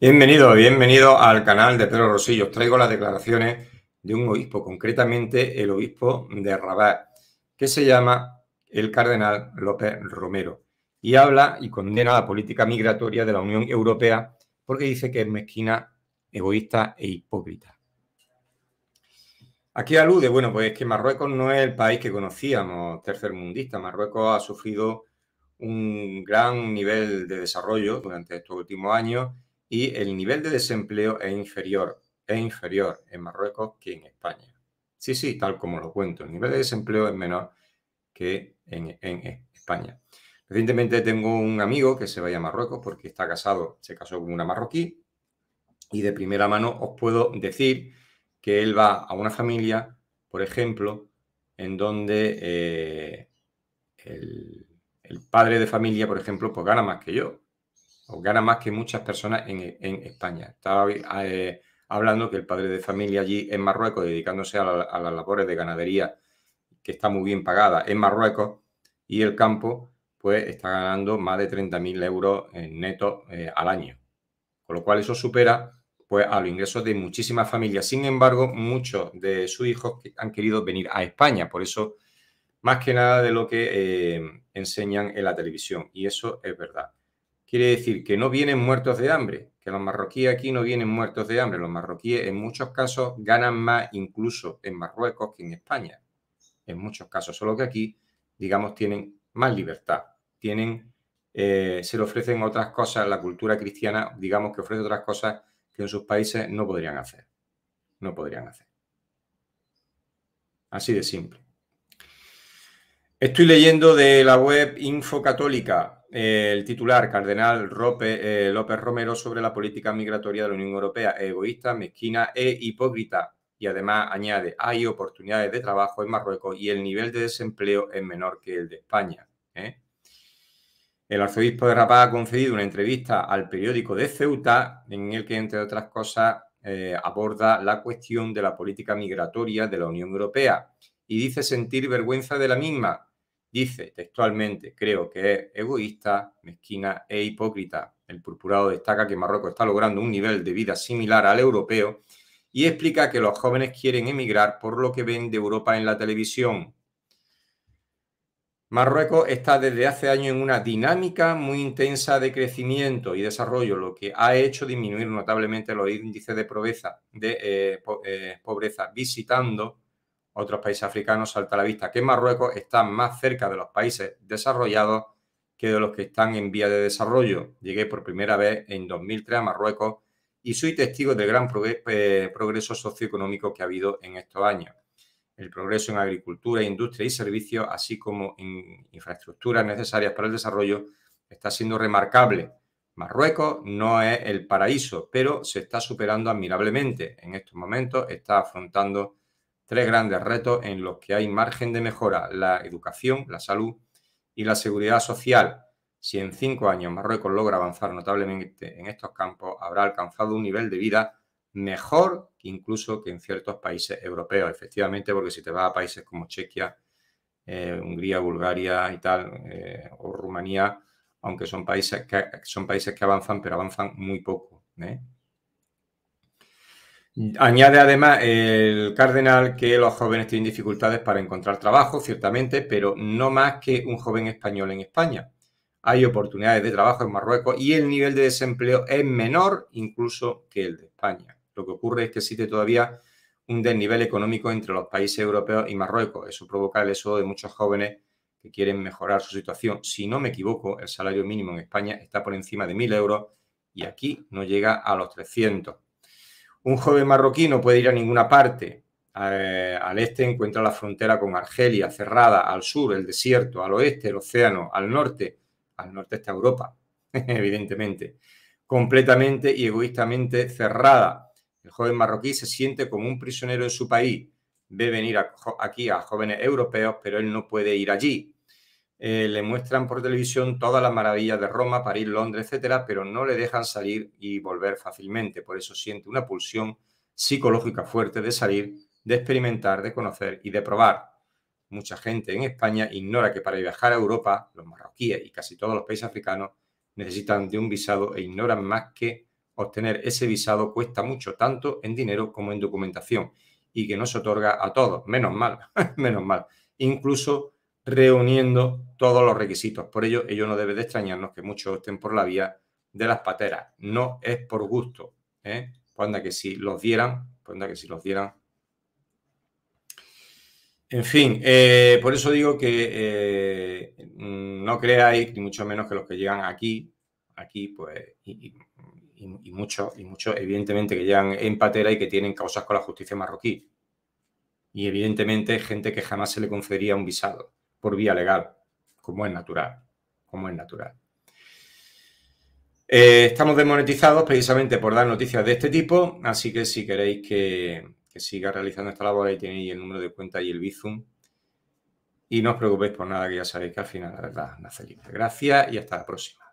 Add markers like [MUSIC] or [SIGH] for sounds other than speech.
Bienvenido, bienvenido al canal de Pedro Rosillo. Os traigo las declaraciones de un obispo, concretamente el obispo de Rabat, que se llama el cardenal López Romero, y habla y condena la política migratoria de la Unión Europea porque dice que es mezquina, egoísta e hipócrita. Aquí alude, bueno, pues es que Marruecos no es el país que conocíamos, tercermundista. Marruecos ha sufrido un gran nivel de desarrollo durante estos últimos años y el nivel de desempleo es inferior, es inferior en Marruecos que en España. Sí, sí, tal como lo cuento, el nivel de desempleo es menor que en, España. Recientemente tengo un amigo que se vaya a Marruecos porque está casado, se casó con una marroquí y de primera mano os puedo decir que él va a una familia, por ejemplo, en donde eh, el, el, padre de familia, por ejemplo, pues gana más que yo o gana más que muchas personas en, España. Estaba eh, hablando que el padre de familia allí en Marruecos, dedicándose a, las labores de ganadería, que está muy bien pagada en Marruecos, y el campo, pues está ganando más de 30.000 euros eh, netos eh, al año. Con lo cual eso supera pues, a los ingresos de muchísimas familias. Sin embargo, muchos de sus hijos han querido venir a España, por eso más que nada de lo que enseñan en la televisión. Y eso es verdad. Quiere decir que no vienen muertos de hambre, que los marroquíes aquí no vienen muertos de hambre. Los marroquíes en muchos casos ganan más incluso en Marruecos que en España. En muchos casos, solo que aquí, digamos, tienen más libertad. Tienen, eh, se le ofrecen otras cosas, la cultura cristiana, digamos que ofrece otras cosas que en sus países no podrían hacer. No podrían hacer. Así de simple. Estoy leyendo de la web Infocatólica el titular cardenal eh, López Romero sobre la política migratoria de la Unión Europea, egoísta, mezquina e hipócrita. Y además añade, hay oportunidades de trabajo en Marruecos y el nivel de desempleo es menor que el de España. ¿eh? El arzobispo de Rabat ha concedido una entrevista al periódico de Ceuta en el que, entre otras cosas, eh, aborda la cuestión de la política migratoria de la Unión Europea y dice sentir vergüenza de la misma, Dice textualmente, creo que es egoísta, mezquina e hipócrita. El purpurado destaca que Marruecos está logrando un nivel de vida similar al europeo y explica que los jóvenes quieren emigrar por lo que ven de Europa en la televisión. Marruecos está desde hace años en una dinámica muy intensa de crecimiento y desarrollo, lo que ha hecho disminuir notablemente los índices de, pobreza, de eh, eh, pobreza visitando otros países africanos, salta a la vista que Marruecos está más cerca de los países desarrollados que de los que están en vía de desarrollo. Llegué por primera vez en 2003 a Marruecos y soy testigo del gran eh, progreso socioeconómico que ha habido en estos años. El progreso en agricultura, industria y servicios, así como en infraestructuras necesarias para el desarrollo, está siendo remarcable. Marruecos no es el paraíso, pero se está superando admirablemente. En estos momentos está afrontando tres grandes retos en los que hay margen de mejora, la educación, la salud y la seguridad social. Si en cinco años Marruecos logra avanzar notablemente en estos campos, habrá alcanzado un nivel de vida mejor incluso que en ciertos países europeos, efectivamente, porque si te vas a países como Chequia, eh, Hungría, Bulgaria y tal, eh, o Rumanía, aunque son países, que, son países que avanzan, pero avanzan muy poco. ¿eh? Añade además el cardenal que los jóvenes tienen dificultades para encontrar trabajo, ciertamente, pero no más que un joven español en España. Hay oportunidades de trabajo en Marruecos y el nivel de desempleo es menor incluso que el de España. Lo que ocurre es que existe todavía un desnivel económico entre los países europeos y Marruecos. Eso provoca el éxodo de muchos jóvenes que quieren mejorar su situación. Si no me equivoco, el salario mínimo en España está por encima de 1.000 euros y aquí no llega a los 300. Un joven marroquí no puede ir a ninguna parte. Eh, al este encuentra la frontera con Argelia cerrada, al sur el desierto, al oeste el océano, al norte, al norte está Europa, [LAUGHS] evidentemente, completamente y egoístamente cerrada. El joven marroquí se siente como un prisionero en su país. Ve venir aquí a jóvenes europeos, pero él no puede ir allí. Eh, le muestran por televisión todas las maravillas de Roma, París, Londres, etcétera, pero no le dejan salir y volver fácilmente. Por eso siente una pulsión psicológica fuerte de salir, de experimentar, de conocer y de probar. Mucha gente en España ignora que para viajar a Europa, los marroquíes y casi todos los países africanos necesitan de un visado e ignoran más que obtener ese visado cuesta mucho, tanto en dinero como en documentación, y que no se otorga a todos, menos mal, [LAUGHS] menos mal. Incluso reuniendo todos los requisitos. Por ello, ello no debe de extrañarnos que muchos estén por la vía de las pateras. No es por gusto. ¿eh? Pues que si los dieran, cuando pues que si los dieran. En fin, eh, por eso digo que eh, no creáis, ni mucho menos que los que llegan aquí, aquí, pues, y, muchos, y muchos, evidentemente, que llegan en patera y que tienen causas con la justicia marroquí. Y evidentemente, gente que jamás se le concedería un visado por vía legal, como es natural, como es natural. Eh, estamos desmonetizados precisamente por dar noticias de este tipo, así que si queréis que, siga realizando esta labor, ahí tenéis el número de cuenta y el Bizum. Y no os preocupéis por nada, que ya sabéis que al final, la verdad, nace libre. Gracias y hasta la próxima.